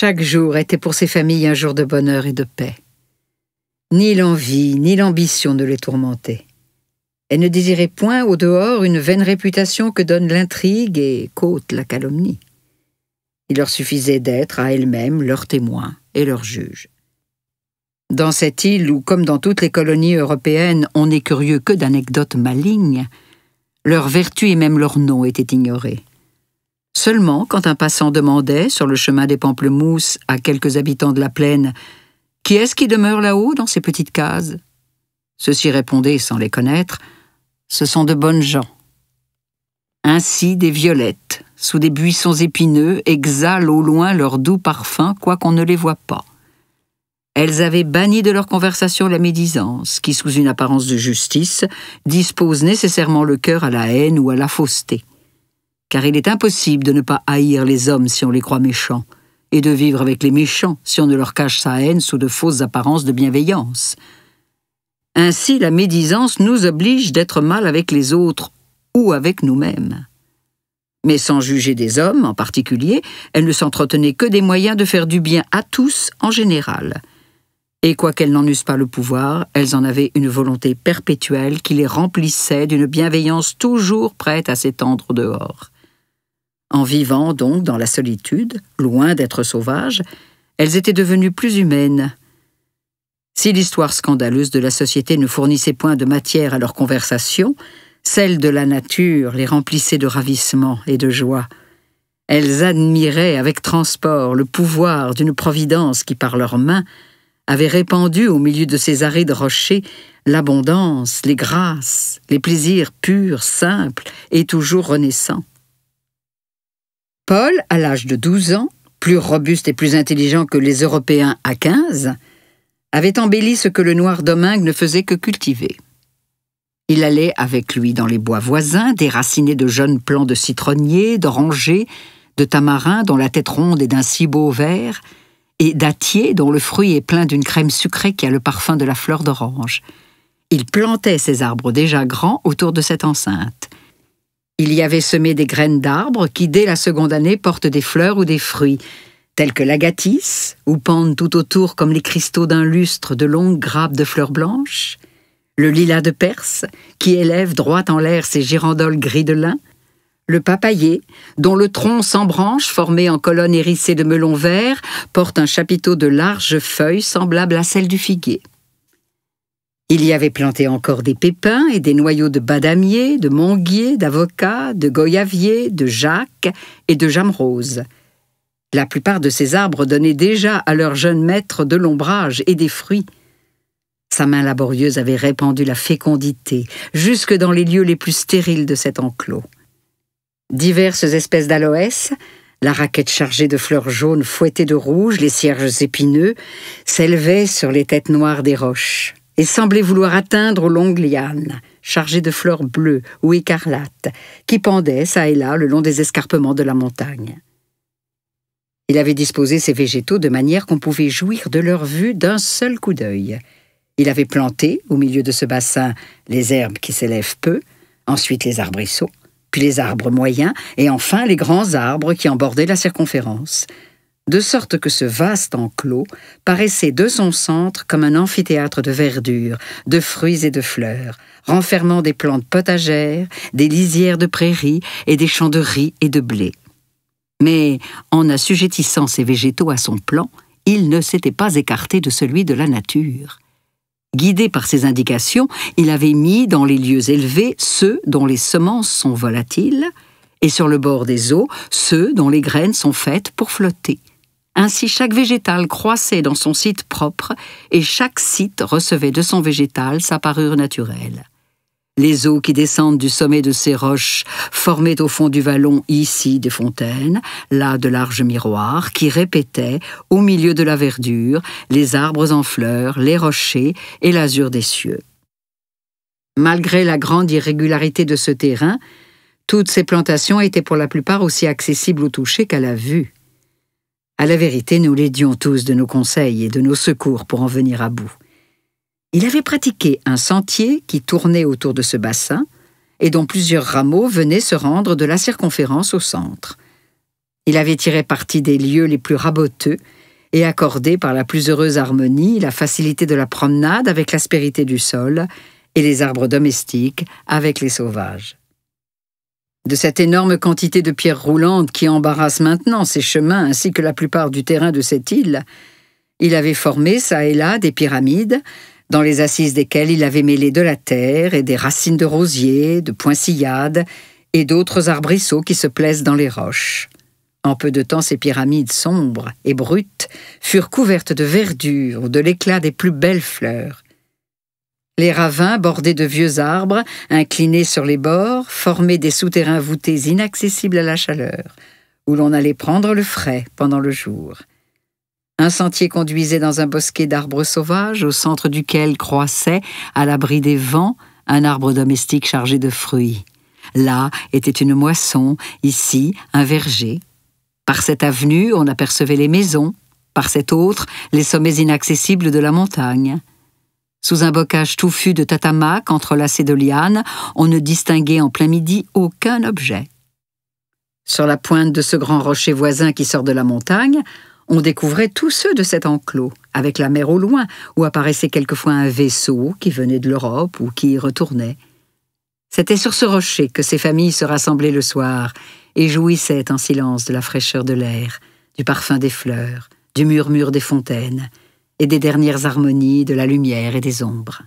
Chaque jour était pour ces familles un jour de bonheur et de paix. Ni l'envie, ni l'ambition ne les tourmentaient. Elles ne désiraient point au dehors une vaine réputation que donne l'intrigue et côte la calomnie. Il leur suffisait d'être à elles-mêmes leurs témoins et leurs juges. Dans cette île où, comme dans toutes les colonies européennes, on n'est curieux que d'anecdotes malignes, leurs vertus et même leur nom étaient ignorés. Seulement, quand un passant demandait, sur le chemin des pamplemousses, à quelques habitants de la plaine, Qui est-ce qui demeure là-haut dans ces petites cases Ceux-ci répondaient, sans les connaître, Ce sont de bonnes gens. Ainsi, des violettes, sous des buissons épineux, exhalent au loin leur doux parfum, quoiqu'on ne les voie pas. Elles avaient banni de leur conversation la médisance, qui, sous une apparence de justice, dispose nécessairement le cœur à la haine ou à la fausseté car il est impossible de ne pas haïr les hommes si on les croit méchants, et de vivre avec les méchants si on ne leur cache sa haine sous de fausses apparences de bienveillance. Ainsi, la médisance nous oblige d'être mal avec les autres ou avec nous-mêmes. Mais sans juger des hommes en particulier, elles ne s'entretenaient que des moyens de faire du bien à tous en général. Et quoiqu'elles n'en eussent pas le pouvoir, elles en avaient une volonté perpétuelle qui les remplissait d'une bienveillance toujours prête à s'étendre dehors. En vivant donc dans la solitude, loin d'être sauvages, elles étaient devenues plus humaines. Si l'histoire scandaleuse de la société ne fournissait point de matière à leur conversation, celle de la nature les remplissait de ravissement et de joie. Elles admiraient avec transport le pouvoir d'une providence qui, par leurs mains, avait répandu au milieu de ces arides rochers l'abondance, les grâces, les plaisirs purs, simples et toujours renaissants. Paul, à l'âge de 12 ans, plus robuste et plus intelligent que les Européens à 15, avait embelli ce que le noir Domingue ne faisait que cultiver. Il allait avec lui dans les bois voisins déraciner de jeunes plants de citronniers, d'orangers, de tamarins dont la tête ronde est d'un si beau vert, et d'attiers dont le fruit est plein d'une crème sucrée qui a le parfum de la fleur d'orange. Il plantait ces arbres déjà grands autour de cette enceinte. Il y avait semé des graines d'arbres qui, dès la seconde année, portent des fleurs ou des fruits, tels que l'agatis, où pendent tout autour comme les cristaux d'un lustre de longues grappes de fleurs blanches, le lilas de Perse, qui élève droit en l'air ses girandoles gris de lin, le papayer, dont le tronc sans branches, formé en colonnes hérissées de melons verts, porte un chapiteau de larges feuilles semblables à celles du figuier. Il y avait planté encore des pépins et des noyaux de badamiers, de manguier, d'avocats, de goyavier, de jacques et de jamrose. La plupart de ces arbres donnaient déjà à leur jeune maître de l'ombrage et des fruits. Sa main laborieuse avait répandu la fécondité jusque dans les lieux les plus stériles de cet enclos. Diverses espèces d'aloès, la raquette chargée de fleurs jaunes fouettées de rouge, les cierges épineux, s'élevaient sur les têtes noires des roches et semblait vouloir atteindre longues lianes, chargées de fleurs bleues ou écarlates, qui pendaient çà et là le long des escarpements de la montagne. Il avait disposé ses végétaux de manière qu'on pouvait jouir de leur vue d'un seul coup d'œil. Il avait planté, au milieu de ce bassin, les herbes qui s'élèvent peu, ensuite les arbrisseaux, puis les arbres moyens, et enfin les grands arbres qui en bordaient la circonférence, de sorte que ce vaste enclos paraissait de son centre comme un amphithéâtre de verdure, de fruits et de fleurs, renfermant des plantes potagères, des lisières de prairies et des champs de riz et de blé. Mais en assujettissant ces végétaux à son plan, il ne s'était pas écarté de celui de la nature. Guidé par ses indications, il avait mis dans les lieux élevés ceux dont les semences sont volatiles, et sur le bord des eaux ceux dont les graines sont faites pour flotter. Ainsi, chaque végétal croissait dans son site propre et chaque site recevait de son végétal sa parure naturelle. Les eaux qui descendent du sommet de ces roches formaient au fond du vallon ici des fontaines, là de larges miroirs qui répétaient, au milieu de la verdure, les arbres en fleurs, les rochers et l'azur des cieux. Malgré la grande irrégularité de ce terrain, toutes ces plantations étaient pour la plupart aussi accessibles au toucher qu'à la vue. À la vérité, nous l'aidions tous de nos conseils et de nos secours pour en venir à bout. Il avait pratiqué un sentier qui tournait autour de ce bassin et dont plusieurs rameaux venaient se rendre de la circonférence au centre. Il avait tiré parti des lieux les plus raboteux et accordé par la plus heureuse harmonie la facilité de la promenade avec l'aspérité du sol et les arbres domestiques avec les sauvages de cette énorme quantité de pierres roulantes qui embarrassent maintenant ses chemins ainsi que la plupart du terrain de cette île, il avait formé ça et là des pyramides, dans les assises desquelles il avait mêlé de la terre et des racines de rosiers, de poincillades et d'autres arbrisseaux qui se plaisent dans les roches. En peu de temps, ces pyramides sombres et brutes furent couvertes de verdure, de l'éclat des plus belles fleurs, les ravins bordés de vieux arbres, inclinés sur les bords, formaient des souterrains voûtés inaccessibles à la chaleur, où l'on allait prendre le frais pendant le jour. Un sentier conduisait dans un bosquet d'arbres sauvages, au centre duquel croissait, à l'abri des vents, un arbre domestique chargé de fruits. Là était une moisson, ici un verger. Par cette avenue, on apercevait les maisons, par cette autre, les sommets inaccessibles de la montagne. Sous un bocage touffu de tatamac entrelacé de lianes, on ne distinguait en plein midi aucun objet. Sur la pointe de ce grand rocher voisin qui sort de la montagne, on découvrait tous ceux de cet enclos, avec la mer au loin, où apparaissait quelquefois un vaisseau qui venait de l'Europe ou qui y retournait. C'était sur ce rocher que ces familles se rassemblaient le soir et jouissaient en silence de la fraîcheur de l'air, du parfum des fleurs, du murmure des fontaines, et des dernières harmonies de la lumière et des ombres.